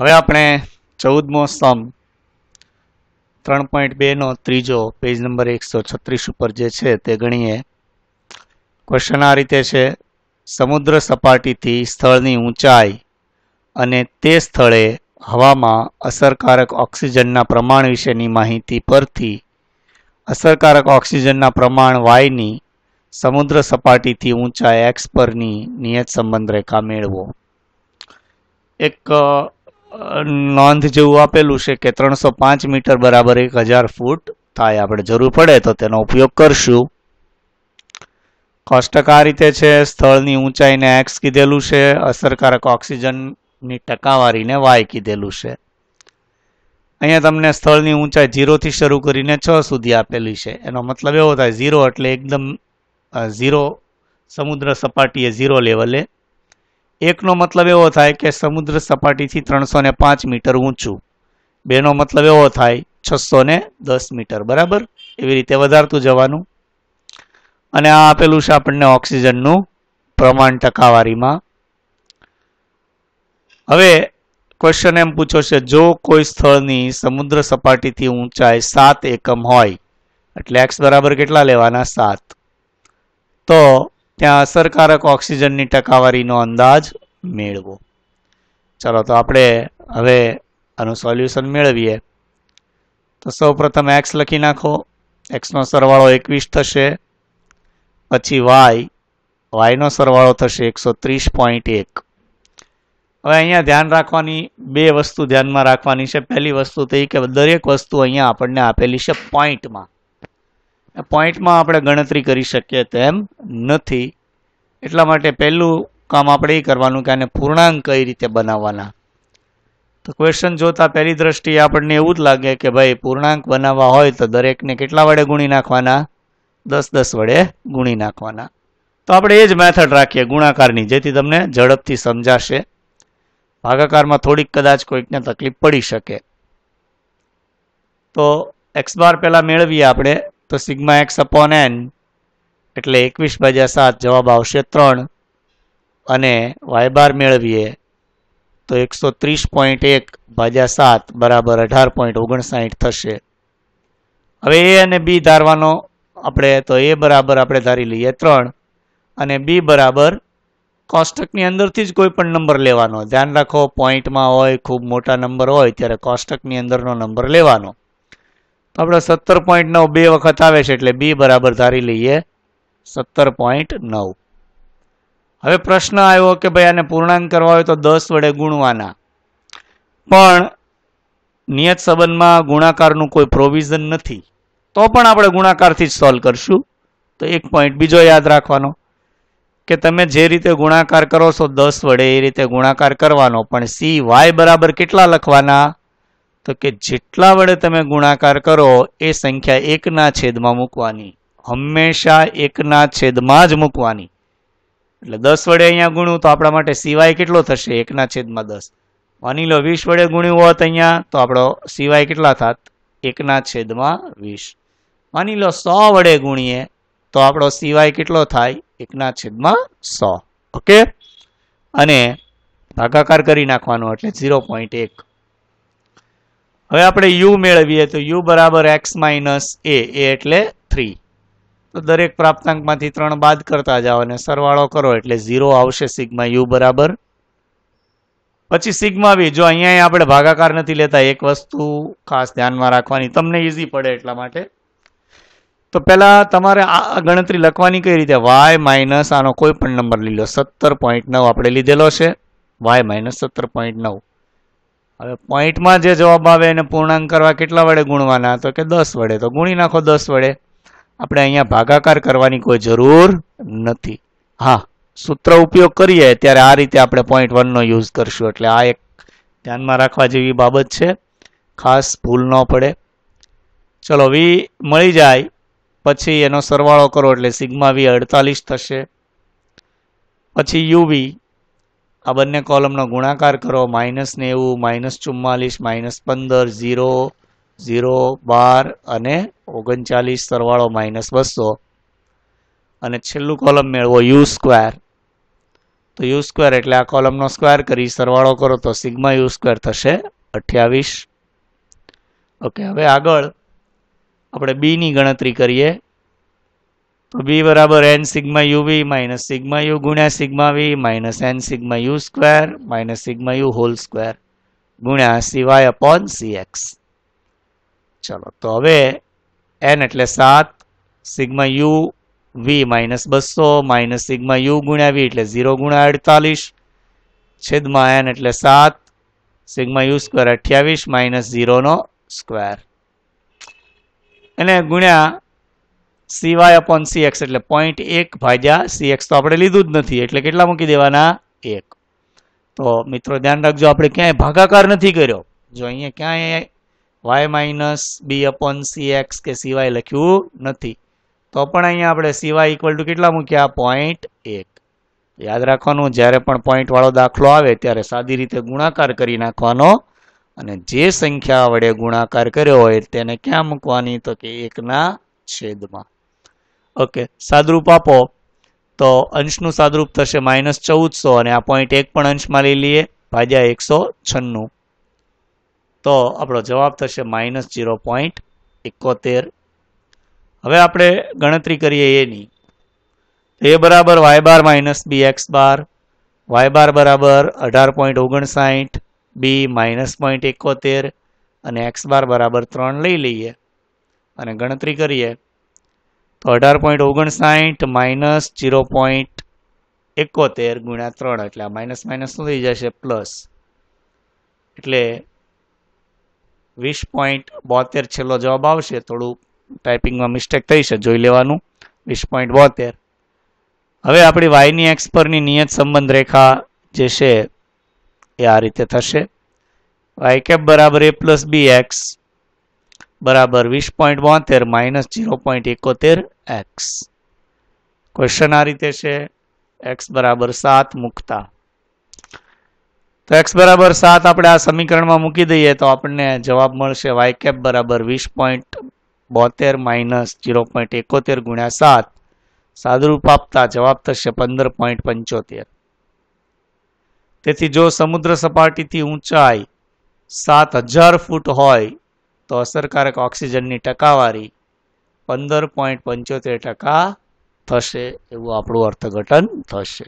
હવે આપણે ચૌદમો સમ ત્રણ પોઈન્ટ બેનો ત્રીજો પેજ નંબર એકસો છત્રીસ ઉપર જે છે તે ગણીએ ક્વેશ્ચન આ રીતે છે સમુદ્ર સપાટીથી સ્થળની ઊંચાઈ અને તે સ્થળે હવામાં અસરકારક ઓક્સિજનના પ્રમાણ વિશેની માહિતી પરથી અસરકારક ઓક્સિજનના પ્રમાણ વાયની સમુદ્ર સપાટીથી ઊંચાઈ એક્સ પરની નિયત સંબંધ રેખા મેળવો એક નોંધ જેવું આપેલું છે કે ત્રણસો પાંચ મીટર બરાબર એક હજાર ફૂટ થાય આપણે જરૂર પડે તો તેનો ઉપયોગ કરશું કોષ્ટક આ રીતે છે સ્થળની ઊંચાઈને એક્સ કીધેલું છે અસરકારક ઓક્સિજનની ટકાવારીને વાય કીધેલું છે અહીંયા તમને સ્થળની ઊંચાઈ ઝીરોથી શરૂ કરીને છ સુધી આપેલી છે એનો મતલબ એવો થાય ઝીરો એટલે એકદમ ઝીરો સમુદ્ર સપાટીએ ઝીરો લેવલે એકનો મતલબ એવો થાય કે સમુદ્ર સપાટીથી ત્રણસો ને પાંચ મીટર ઊંચું બેનો મતલબ એવો થાય છસો ને દસ મીટર બરાબર એવી રીતે વધારતું જવાનું અને આ આપેલું છે આપણને ઓક્સિજનનું પ્રમાણ ટકાવારીમાં હવે ક્વેશ્ચન એમ પૂછો છે જો કોઈ સ્થળની સમુદ્ર સપાટીથી ઊંચાઈ સાત એકમ હોય એટલે એક્સ બરાબર કેટલા લેવાના સાત તો ત્યાં અસરકારક ઓક્સિજનની ટકાવારીનો અંદાજ મેળવો ચલો તો આપણે હવે આનું સોલ્યુશન મેળવીએ તો સૌ પ્રથમ એક્સ લખી નાખો એક્સનો સરવાળો એકવીસ થશે પછી વાય વાયનો સરવાળો થશે એકસો ત્રીસ પોઈન્ટ એક હવે અહીંયા ધ્યાન રાખવાની બે વસ્તુ ધ્યાનમાં રાખવાની છે પહેલી વસ્તુ તો એ કે દરેક વસ્તુ અહીંયા આપણને આપેલી છે પોઈન્ટમાં પોઈન્ટમાં આપણે ગણતરી કરી શકીએ તેમ નથી એટલા માટે પહેલું કામ આપણે એ કરવાનું કે આને પૂર્ણાંક કઈ રીતે બનાવવાના તો ક્વેશ્ચન જોતા પહેલી દ્રષ્ટિએ આપણને એવું જ લાગે કે ભાઈ પૂર્ણાંક બનાવવા હોય તો દરેકને કેટલા વડે ગુણી નાખવાના દસ દસ વડે ગુણી નાખવાના તો આપણે એ જ મેથડ રાખીએ ગુણાકારની જેથી તમને ઝડપથી સમજાશે ભાગાકારમાં થોડીક કદાચ કોઈકને તકલીફ પડી શકે તો એક્સ બાર પહેલાં મેળવીએ આપણે તો સિગ્મા એક્સ અપોન એન એટલે એકવીસ ભાગ્યા સાત જવાબ આવશે ત્રણ અને વાય બાર મેળવીએ તો એકસો ત્રીસ પોઈન્ટ એક ભાગ્યા સાત બરાબર અઢાર પોઈન્ટ ઓગણસાઠ થશે હવે એ અને બી ધારવાનો આપણે તો એ બરાબર આપણે ધારી લઈએ ત્રણ અને બી બરાબર કોષ્ટકની અંદરથી જ કોઈ પણ નંબર લેવાનો ધ્યાન રાખો પોઈન્ટમાં હોય ખૂબ મોટા નંબર હોય ત્યારે કોષ્ટકની અંદરનો નંબર લેવાનો આપણે સત્તર પોઈન્ટ નવ બે વખત આવે છે એટલે બી બરાબર ધારી લઈએ સત્તર પોઈન્ટ નવ હવે પ્રશ્ન આવ્યો કે ભાઈ આને પૂર્ણાંક કરવા હોય તો દસ વડે ગુણવાના પણ નિયત સંબંધમાં ગુણાકારનું કોઈ પ્રોવિઝન નથી તો પણ આપણે ગુણાકારથી જ સોલ્વ કરશું તો એક પોઈન્ટ બીજો યાદ રાખવાનો કે તમે જે રીતે ગુણાકાર કરો છો દસ વડે એ રીતે ગુણાકાર કરવાનો પણ સી વાય બરાબર કેટલા લખવાના તો કે જેટલા વડે તમે ગુણાકાર કરો એ સંખ્યા એકના છેદમાં મૂકવાની હંમેશા એકના છેદમાં જ મૂકવાની એટલે દસ વડે અહીંયા ગુણ્યું તો આપણા માટે સિવાય કેટલો થશે એકના છેદમાં દસ માની લો વીસ વડે ગુણ્યું હોત અહીંયા તો આપણો સિવાય કેટલા થાત એકના છેદમાં વીસ માની લો સો વડે ગુણીએ તો આપણો સિવાય કેટલો થાય એકના છેદમાં સો ઓકે અને ભાગાકાર કરી નાખવાનો એટલે ઝીરો પોઈન્ટ એક હવે આપણે યુ મેળવીએ તો યુ બરાબર એક્સ માઇનસ એ એ એટલે થ્રી તો દરેક પ્રાપ્તાંકમાંથી ત્રણ બાદ કરતા જાઓ અને સરવાળો કરો એટલે ઝીરો આવશે સિગ્મા યુ બરાબર પછી સિગ્મા બી જો અહીંયા આપણે ભાગાકાર નથી લેતા એક વસ્તુ ખાસ ધ્યાનમાં રાખવાની તમને ઇઝી પડે એટલા માટે તો પહેલાં તમારે આ ગણતરી લખવાની કઈ રીતે વાય માઇનસ આનો કોઈ પણ નંબર લઈ લો સત્તર પોઈન્ટ નવ આપણે લીધેલો છે વાય માઇનસ સત્તર પોઈન્ટ નવ હવે પોઈન્ટમાં જે જવાબ આવે એને પૂર્ણાંક કરવા કેટલા વડે ગુણવાના તો કે દસ વડે તો ગુણી નાખો દસ વડે આપણે અહીંયા ભાગાકાર કરવાની કોઈ જરૂર નથી હા સૂત્ર ઉપયોગ કરીએ ત્યારે આ રીતે આપણે પોઈન્ટ વનનો યુઝ કરશું એટલે આ એક ધ્યાનમાં રાખવા જેવી બાબત છે ખાસ ભૂલ ન પડે ચલો વી મળી જાય પછી એનો સરવાળો કરો એટલે સિગ્મા વી અડતાલીસ થશે પછી યુ વી આ બંને કોલમનો ગુણાકાર કરો માઇનસ નેવું માઇનસ ચુમ્માલીસ માઇનસ પંદર ઝીરો ઝીરો બાર અને ઓગણચાલીસ સરવાળો માઇનસ બસો અને છેલ્લું કોલમ મેળવો યુ સ્ક્વેર તો યુ સ્ક્વેર એટલે આ કોલમનો સ્ક્વેર કરી સરવાળો કરો તો સિગ્મા યુ સ્ક્વેર થશે અઠ્યાવીસ ઓકે હવે આગળ આપણે બીની ગણતરી કરીએ તો બી બરાબર N sigma U V minus sigma U ગુણ્યા sigma V minus N sigma U square minus sigma U whole square ગુણ્યા સિવાય અપોન સી એક્સ ચલો તો હવે એન એટલે સાત સિગ્મા યુ વી માઇનસ બસો માઇનસ સિગ્મા યુ ગુણ્યા વી એટલે ઝીરો ગુણ્યા અડતાલીસ છેદમાં એન એટલે સાત સિગ્મા યુ સ્ક્વેર અઠ્યાવીસ માઇનસ ઝીરોનો સ્ક્વેર એને ગુણ્યા C Y upon C X એટલે પોઈન્ટ એક ભાગ્યા સી એક્સ તો આપણે લીધું જ નથી એટલે કેટલા મૂકી દેવાના એક તો મિત્રો ધ્યાન રાખજો આપણે ક્યાંય ભાગાકાર નથી કર્યો જો અહીંયા ક્યાંય Y minus B upon C X કે સીવાય લખ્યું નથી તો પણ અહીંયા આપણે સીવાય ઇક્વલ ટુ કેટલા મૂક્યા પોઈન્ટ એક યાદ રાખવાનું જ્યારે પણ પોઈન્ટવાળો દાખલો આવે ત્યારે સાદી રીતે ગુણાકાર કરી નાખવાનો અને જે સંખ્યા વડે ગુણાકાર કર્યો હોય તેને ક્યાં મૂકવાની તો કે એકના છેદમાં ઓકે સાદરૂપ આપો તો અંશનું સાદરૂપ થશે માઇનસ ચૌદસો અને આ પોઈન્ટ એક પણ અંશમાં લઈ લઈએ ભાજ્યા એકસો છન્નું તો આપણો જવાબ થશે માઇનસ જીરો પોઈન્ટ એકોતેર હવે આપણે ગણતરી કરીએ એની એ બરાબર Y bar minus B X bar Y bar બરાબર અઢાર પોઈન્ટ ઓગણસાઠ બી માઇનસ પોઈન્ટ એકોતેર અને એક્સ બાર બરાબર ત્રણ લઈ લઈએ અને ગણતરી કરીએ તો અઢાર પોઈન્ટ ઓગણસાઠ માઇનસ જીરો પોઈન્ટ એકોતેર ગુણ્યા ત્રણ એટલે આ માઇનસ માઇનસ શું થઈ જશે પ્લસ એટલે વીસ પોઈન્ટ બોતેર છેલ્લો જવાબ આવશે થોડું ટાઈપિંગમાં મિસ્ટેક થઈ છે જોઈ લેવાનું વીસ પોઈન્ટ બોતેર હવે આપણી વાયની એક્સ પરની નિયત સંબંધ રેખા જે છે એ આ રીતે થશે વાય કેપ બરાબર એ પ્લસ બી એક્સ બરાબર વીસ પોઈન્ટ બોતેર માઇનસ ઝીરો પોઈન્ટ એકોતેર એક્સ ક્વેશ્ચન આ રીતે છે એક્સ બરાબર સાત મૂકતા તો એક્સ બરાબર સાત આપણે આ સમીકરણમાં મૂકી દઈએ તો આપણને જવાબ મળશે વાય કેપ બરાબર વીસ પોઈન્ટ બોતેર માઇનસ જીરો પોઈન્ટ એકોતેર ગુણ્યા સાત સાદરૂપ આપતા જવાબ થશે પંદર પોઈન્ટ પંચોતેર તેથી જો સમુદ્ર સપાટીથી ઊંચાઈ સાત હજાર ફૂટ હોય તો અસરકારક ઓક્સિજનની ટકાવારી પંદર પોઈન્ટ પંચોતેર ટકા થશે એવું આપણું અર્થઘટન થશે